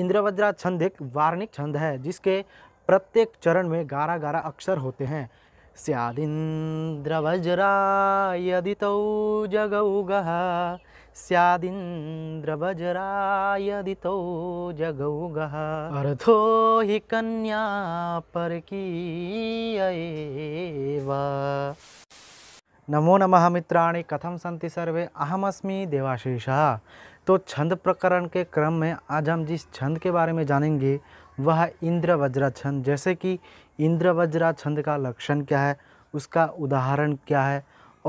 इंद्रवज्रा छंद एक वार्णिक छंद है जिसके प्रत्येक चरण में गारा गारा अक्षर होते हैं स्यादिन्द्रवज्रा यदि तौ जगौ गहा स्यादिन्द्रवज्रा यदि तौ जगौ कन्या पर नमो नमः मित्राणि कथम सन्ति सर्वे अहमस्मि देवाशीषः तो छंद प्रकरण के क्रम में आज हम जिस छंद के बारे में जानेंगे वह इंद्र वज्रा छंद जैसे कि इंद्र वज्रा छंद का लक्षण क्या है उसका उदाहरण क्या है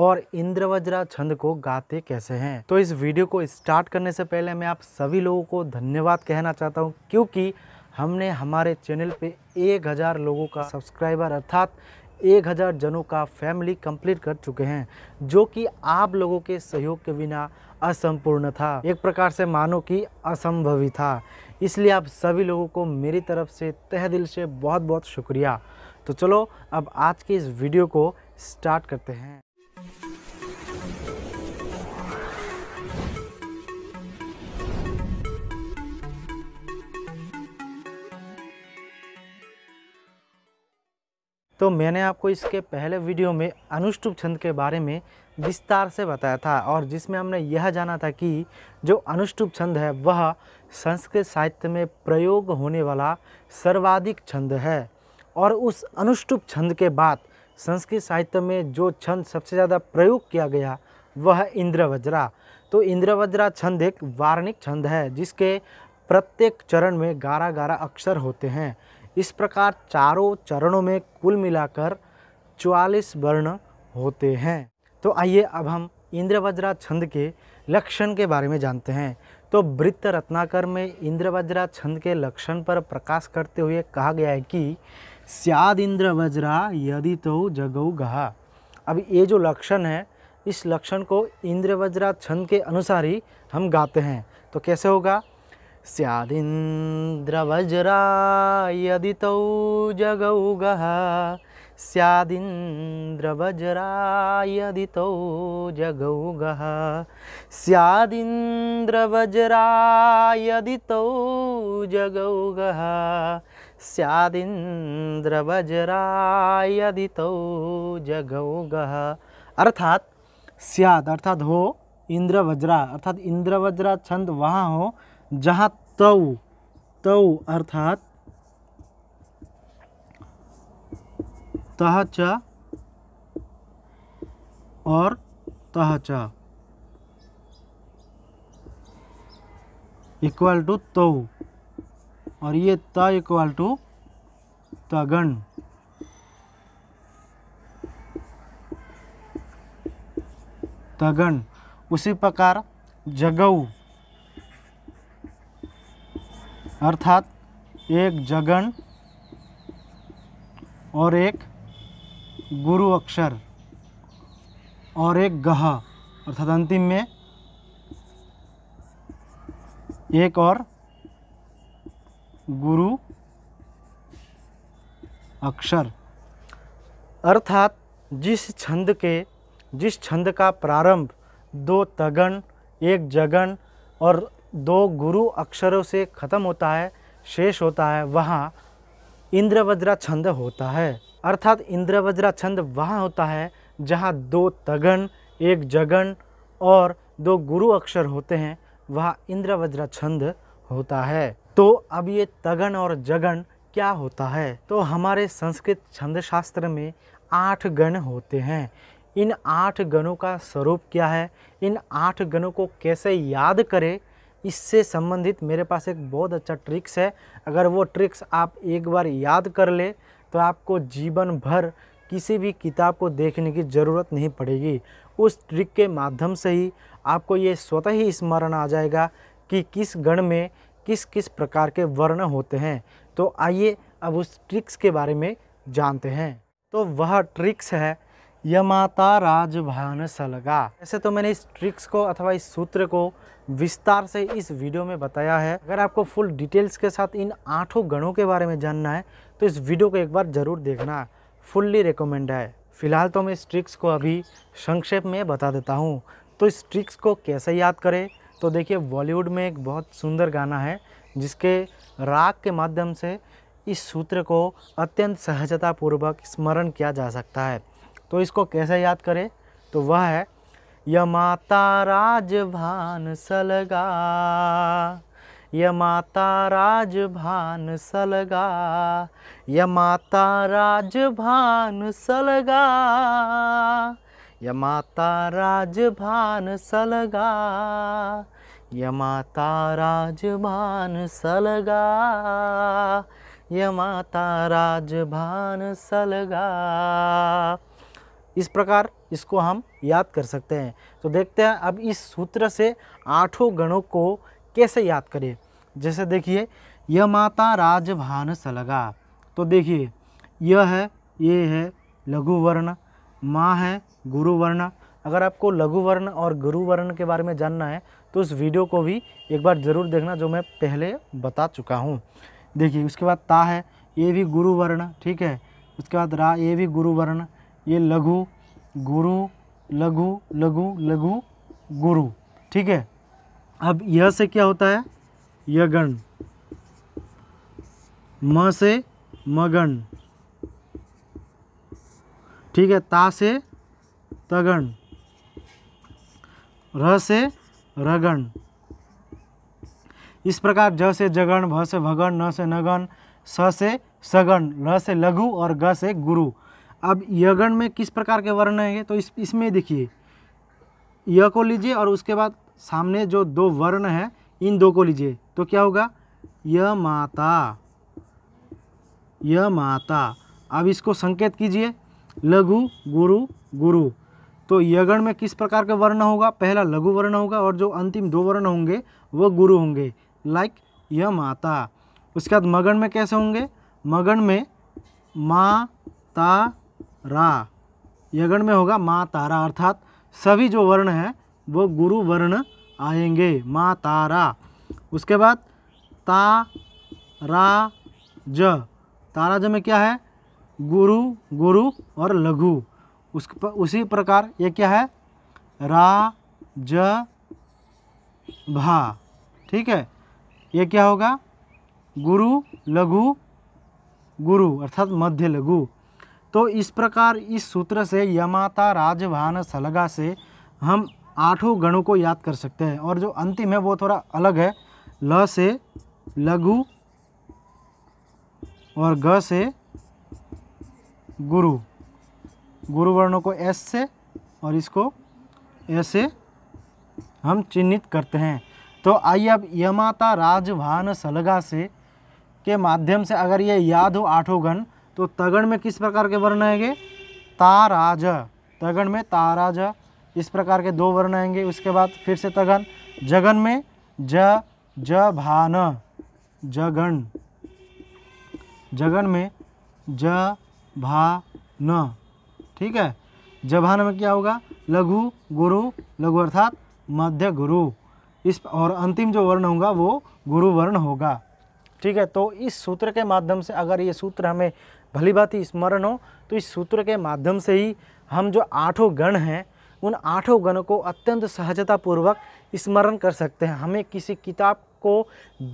और इंद्र वज्रा छंद को गाते कैसे हैं तो इस वीडियो को स्टार्ट करने से पहले मैं आप सभी लोगों को धन्यवाद कहना चाहता हूँ क्योंकि हमने हमारे चैनल पे 1000 लोगों का सब्सक्राइबर अर्थात एक हज़ार जनों का फैमिली कंप्लीट कर चुके हैं जो कि आप लोगों के सहयोग के बिना असंपूर्ण था एक प्रकार से मानो कि असंभवी था इसलिए आप सभी लोगों को मेरी तरफ से तह दिल से बहुत बहुत शुक्रिया तो चलो अब आज की इस वीडियो को स्टार्ट करते हैं तो मैंने आपको इसके पहले वीडियो में अनुष्टुप छंद के बारे में विस्तार से बताया था और जिसमें हमने यह जाना था कि जो अनुष्टुप छंद है वह संस्कृत साहित्य में प्रयोग होने वाला सर्वाधिक छंद है और उस अनुष्टुप छंद के बाद संस्कृत साहित्य में जो छंद सबसे ज़्यादा प्रयोग किया गया वह इंद्रवज्रा तो इंद्रवज्रा छंद एक वार्णिक छंद है जिसके प्रत्येक चरण में गारा गारा अक्षर होते हैं इस प्रकार चारों चरणों में कुल मिलाकर चवालीस वर्ण होते हैं तो आइए अब हम इंद्रवज्रा छंद के लक्षण के बारे में जानते हैं तो वृत्त रत्नाकर में इंद्रवज्रा छंद के लक्षण पर प्रकाश करते हुए कहा गया है कि स्याद इंद्रवज्रा यदि तो जगऊ गहा अब ये जो लक्षण है इस लक्षण को इंद्रवज्रा छंद के अनुसार ही हम गाते हैं तो कैसे होगा स्यादिन्द्रवज्रा यदि तौ जगौ गः स्यादिन्द्रवज्रा यदि तौ जगौ गः स्यादिन्द्रवज्रा यदि तौ जगौ गः स्यादिन्द्रवज्रा अर्थात स्याद अर्थात हो इंद्रवज्रा अर्थात इंद्रवज्रा छंद वहाँ हो जहाँ तव तव अर्थात तहचा और तहचा इक्वल टू तव और ये त इक्वल टू तगन तगन उसी प्रकार जगऊ अर्थात एक जगन और एक गुरु अक्षर और एक गह अर्थात अंतिम में एक और गुरु अक्षर अर्थात जिस छंद के जिस छंद का प्रारंभ दो तगन एक जगन और दो गुरु अक्षरों से ख़त्म होता है शेष होता है वहाँ इंद्रवज्रा छंद होता है अर्थात इंद्रवज्रा छंद वहाँ होता है जहाँ दो तगन एक जगन और दो गुरु अक्षर होते हैं वहाँ इंद्रवज्रा छंद होता है तो अब ये तगन और जगन क्या होता है तो हमारे संस्कृत छंद शास्त्र में आठ गण होते हैं इन आठ गणों का स्वरूप क्या है इन आठ गणों को कैसे याद करें इससे संबंधित मेरे पास एक बहुत अच्छा ट्रिक्स है अगर वो ट्रिक्स आप एक बार याद कर ले तो आपको जीवन भर किसी भी किताब को देखने की ज़रूरत नहीं पड़ेगी उस ट्रिक के माध्यम से ही आपको ये स्वतः ही स्मरण आ जाएगा कि किस गण में किस किस प्रकार के वर्ण होते हैं तो आइए अब उस ट्रिक्स के बारे में जानते हैं तो वह ट्रिक्स है यमाता राजभान सलगा ऐसे तो मैंने इस ट्रिक्स को अथवा इस सूत्र को विस्तार से इस वीडियो में बताया है अगर आपको फुल डिटेल्स के साथ इन आठों गणों के बारे में जानना है तो इस वीडियो को एक बार ज़रूर देखना फुल्ली रिकमेंड है फिलहाल तो मैं इस ट्रिक्स को अभी संक्षेप में बता देता हूँ तो इस ट्रिक्स को कैसे याद करें तो देखिए बॉलीवुड में एक बहुत सुंदर गाना है जिसके राग के माध्यम से इस सूत्र को अत्यंत सहजतापूर्वक स्मरण किया जा सकता है तो इसको कैसे याद करें तो वह है यमाता राजभान सलगा यमाता राजभान सलगा यमाता राजभान सलगा यमाता राजभान सलगा यमाता राजभान सलगा यमाता राजभान सलगा इस प्रकार इसको हम याद कर सकते हैं तो देखते हैं अब इस सूत्र से आठों गणों को कैसे याद करें जैसे देखिए यह माता राजभान सलगा तो देखिए यह है ये है लघु वर्ण माँ है गुरु वर्ण अगर आपको लघु वर्ण और गुरु वर्ण के बारे में जानना है तो उस वीडियो को भी एक बार ज़रूर देखना जो मैं पहले बता चुका हूँ देखिए उसके बाद ता है ये भी गुरु वर्ण ठीक है उसके बाद रा ये भी गुरु वर्ण ये लघु गुरु लघु लघु लघु गुरु ठीक है अब यह से क्या होता है यगण म से मगण ठीक है ता से तगण र से रगण इस प्रकार ज से जगण भ से भगण न से नगण स से सगण ल से लघु और ग से गुरु अब यगण में किस प्रकार के वर्ण हैं तो इस इसमें देखिए य को लीजिए और उसके बाद सामने जो दो वर्ण हैं इन दो को लीजिए तो क्या होगा य माता य माता अब इसको संकेत कीजिए लघु गुरु गुरु तो यगण में किस प्रकार के वर्ण होगा पहला लघु वर्ण होगा और जो अंतिम दो वर्ण होंगे वह गुरु होंगे लाइक य माता उसके बाद मगण में कैसे होंगे मगण में माता रा यगण गण में होगा माँ तारा अर्थात सभी जो वर्ण हैं वो गुरु वर्ण आएंगे माँ तारा उसके बाद ता रा ज तारा ज में क्या है गुरु गुरु और लघु उस उसी प्रकार ये क्या है रा ज भा ठीक है ये क्या होगा गुरु लघु गुरु अर्थात मध्य लघु तो इस प्रकार इस सूत्र से यमाता राजभान सलगा से हम आठों गणों को याद कर सकते हैं और जो अंतिम है वो थोड़ा अलग है ल से लघु और ग से गुरु गुरु वर्णों को एस से और इसको ऐसे हम चिन्हित करते हैं तो आइए अब यमाता राजभान सलगा से के माध्यम से अगर ये याद हो आठों गण तो तगण में किस प्रकार के वर्ण आएंगे ताराज तगण में ताराज इस प्रकार के दो वर्ण आएंगे उसके बाद फिर से तगन जगन में ज ज भान जगन जगन में ज भा न ठीक है जभान में क्या होगा लघु गुरु लघु अर्थात मध्य गुरु इस और अंतिम जो वर्ण होगा वो गुरु वर्ण होगा ठीक है तो इस सूत्र के माध्यम से अगर ये सूत्र हमें भली बात ही स्मरण हो तो इस सूत्र के माध्यम से ही हम जो आठों गण हैं उन आठों गणों को अत्यंत सहजतापूर्वक स्मरण कर सकते हैं हमें किसी किताब को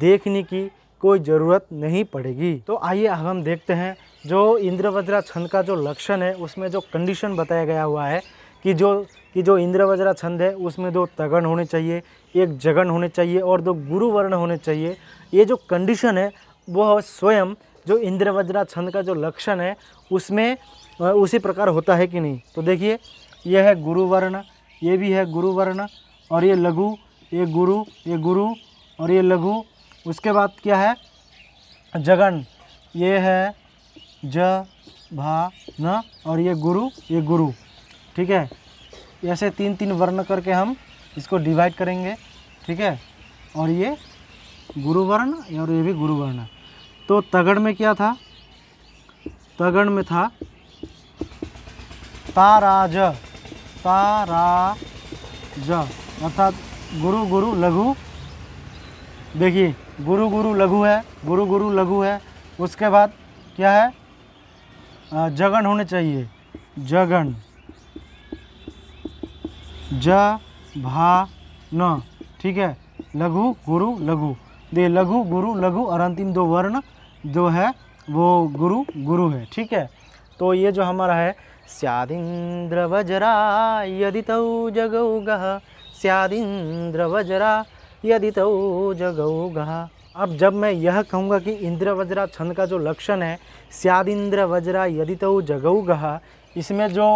देखने की कोई ज़रूरत नहीं पड़ेगी तो आइए अब हम देखते हैं जो इंद्रवज्रा छंद का जो लक्षण है उसमें जो कंडीशन बताया गया हुआ है कि जो कि जो इंद्रवज्रा छंद है उसमें दो तगन होने चाहिए एक जगन होने चाहिए और दो गुरुवर्ण होने चाहिए ये जो कंडीशन है वह स्वयं जो इंद्र वज्रा छंद का जो लक्षण है उसमें उसी प्रकार होता है कि नहीं तो देखिए यह है गुरुवर्ण ये भी है गुरुवर्ण और ये लघु ये गुरु ये गुरु और ये लघु उसके बाद क्या है जगन ये है ज भा न और ये गुरु ये गुरु ठीक है ऐसे तीन तीन वर्ण करके हम इसको डिवाइड करेंगे ठीक है और ये गुरुवर्ण और ये भी गुरुवर्ण तो तगड़ में क्या था तगड़ में था ताराज ज अर्थात गुरु गुरु लघु देखिए गुरु गुरु लघु है गुरु गुरु लघु है उसके बाद क्या है जगन होने चाहिए जगन ज भा न ठीक है लघु गुरु लघु दे लघु गुरु लघु और अंतिम दो वर्ण जो है वो गुरु गुरु है ठीक है तो ये जो हमारा है स्यादिंद्र वज्रा यदि तौ जगौ गह स्यादिंद्र वज्रा यदि तौ जगौ गह अब जब मैं यह कहूँगा कि इंद्र वज्रा छंद का जो लक्षण है स्यादिंद्र वज्रा यदि तऊ जगऊ गहा इसमें जो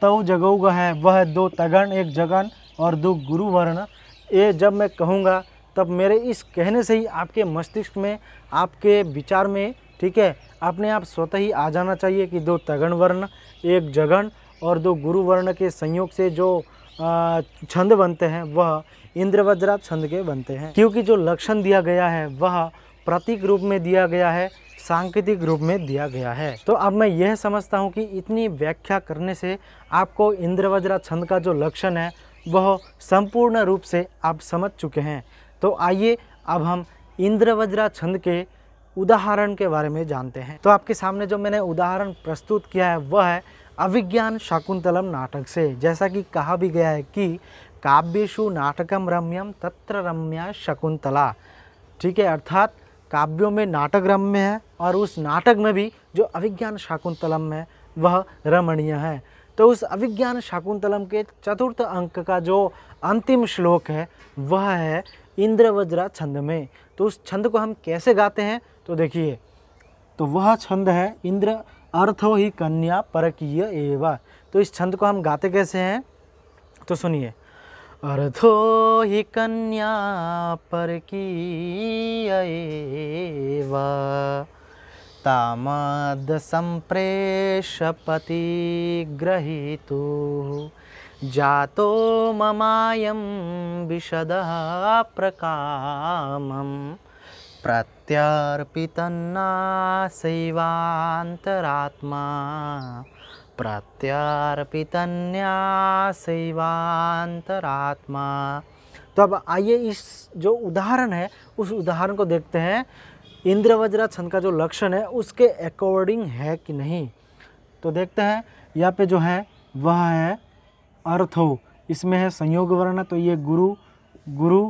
तौ जगऊ गह है वह दो तगन एक जगन और दो गुरु वर्ण ये जब मैं कहूँगा तब मेरे इस कहने से ही आपके मस्तिष्क में आपके विचार में ठीक है अपने आप स्वतः ही आ जाना चाहिए कि दो तगण वर्ण एक जगण और दो गुरु वर्ण के संयोग से जो छंद बनते हैं वह इंद्रवज्रा छंद के बनते हैं क्योंकि जो लक्षण दिया गया है वह प्रतीक रूप में दिया गया है सांकेतिक रूप में दिया गया है तो अब मैं यह समझता हूँ कि इतनी व्याख्या करने से आपको इंद्रवज्रा छंद का जो लक्षण है वह संपूर्ण रूप से आप समझ चुके हैं तो आइए अब हम इंद्र वज्रा छंद के उदाहरण के बारे में जानते हैं तो आपके सामने जो मैंने उदाहरण प्रस्तुत किया है वह है अभिज्ञान शाकुंतलम नाटक से जैसा कि कहा भी गया है कि काव्यशु नाटकम रम्यम तत्र रम्या शकुंतला ठीक है अर्थात काव्यों में नाटक रम्य है और उस नाटक में भी जो अभिज्ञान शाकुंतलम है वह रमणीय है तो उस अभिज्ञान शाकुंतलम के चतुर्थ अंक का जो अंतिम श्लोक है वह है इंद्र वज्रा छंद में तो उस छंद को हम कैसे गाते हैं तो देखिए तो वह छंद है इंद्र अर्थो ही कन्या परकीय एवा तो इस छंद को हम गाते कैसे हैं तो सुनिए अर्थो ही कन्या परकीय एवा तामद संप्रेष पति तो जातो ममायं विशदः प्रकामं प्रत्यर्पितन्नासैवान्तरात्मा प्रत्यर्पितन्यासैवान्तरात्मा तो अब आइए इस जो उदाहरण है उस उदाहरण को देखते हैं वज्र छंद का जो लक्षण है उसके अकॉर्डिंग है कि नहीं तो देखते हैं यहाँ पे जो है वह है अर्थ हो इसमें है संयोग वर्ण तो ये गुरु गुरु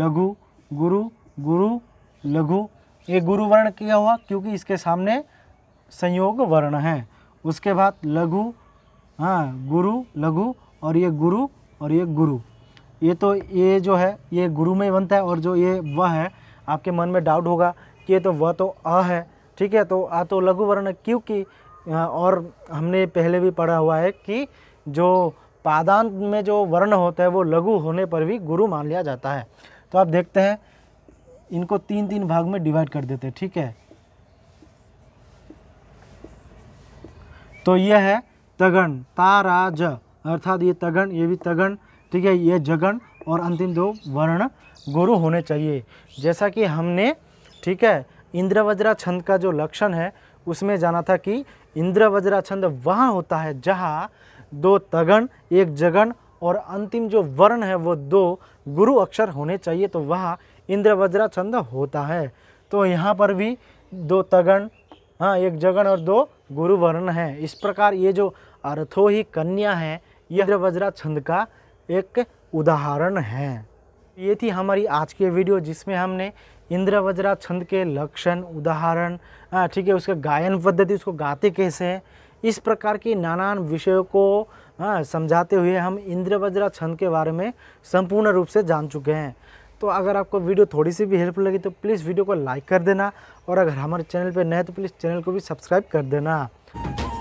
लघु गुरु गुरु लघु ये गुरु वर्ण क्या हुआ क्योंकि इसके सामने संयोग वर्ण है उसके बाद लघु हाँ गुरु लघु और ये गुरु और ये गुरु ये तो ये जो है ये गुरु में बनता है और जो ये वह है आपके मन में डाउट होगा कि ये तो वह तो अ है ठीक है तो आ तो लघु वर्ण क्योंकि और हमने पहले भी पढ़ा हुआ है कि जो पादांत में जो वर्ण होता है वो लघु होने पर भी गुरु मान लिया जाता है तो आप देखते हैं इनको तीन तीन भाग में डिवाइड कर देते हैं ठीक है तो यह है तगण तारा ज अर्थात ये तगण ये भी तगण ठीक है ये जगण और अंतिम दो वर्ण गुरु होने चाहिए जैसा कि हमने ठीक है इंद्रवज्रा छंद का जो लक्षण है उसमें जाना था कि इंद्रवज्रा छंद वहाँ होता है जहाँ दो तगण एक जगन और अंतिम जो वर्ण है वो दो गुरु अक्षर होने चाहिए तो वह इंद्रवज्रा छंद होता है तो यहाँ पर भी दो तगण हाँ एक जगन और दो गुरु वर्ण है इस प्रकार ये जो अर्थो ही कन्या है यह वज्रा छंद का एक उदाहरण है ये थी हमारी आज की वीडियो जिसमें हमने इंद्र वज्रा छंद के लक्षण उदाहरण हाँ, ठीक है उसका गायन पद्धति उसको गाते कैसे हैं इस प्रकार की नाना विषयों को हाँ, समझाते हुए हम इंद्र वज्रा छंद के बारे में संपूर्ण रूप से जान चुके हैं तो अगर आपको वीडियो थोड़ी सी भी हेल्पफुल लगी तो प्लीज़ वीडियो को लाइक कर देना और अगर हमारे चैनल पर नए तो प्लीज़ चैनल को भी सब्सक्राइब कर देना